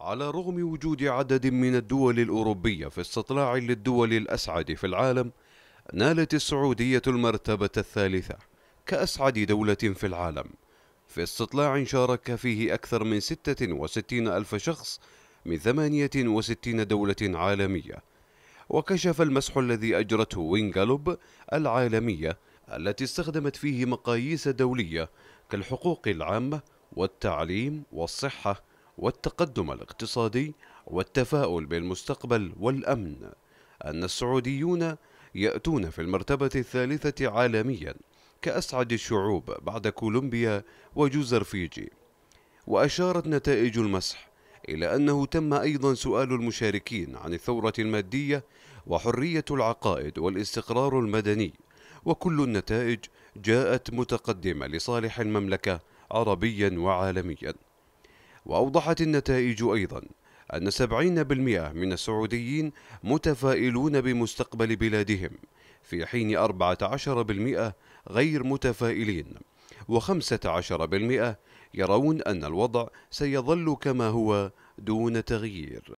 على رغم وجود عدد من الدول الأوروبية في استطلاع للدول الأسعد في العالم نالت السعودية المرتبة الثالثة كأسعد دولة في العالم في استطلاع شارك فيه أكثر من 66 ألف شخص من 68 دولة عالمية وكشف المسح الذي أجرته وينغالوب العالمية التي استخدمت فيه مقاييس دولية كالحقوق العامة والتعليم والصحة والتقدم الاقتصادي والتفاؤل بالمستقبل والأمن أن السعوديون يأتون في المرتبة الثالثة عالميا كأسعد الشعوب بعد كولومبيا وجزر فيجي وأشارت نتائج المسح إلى أنه تم أيضا سؤال المشاركين عن الثورة المادية وحرية العقائد والاستقرار المدني وكل النتائج جاءت متقدمة لصالح المملكة عربيا وعالميا وأوضحت النتائج أيضا أن 70% من السعوديين متفائلون بمستقبل بلادهم في حين 14% غير متفائلين و15% يرون أن الوضع سيظل كما هو دون تغيير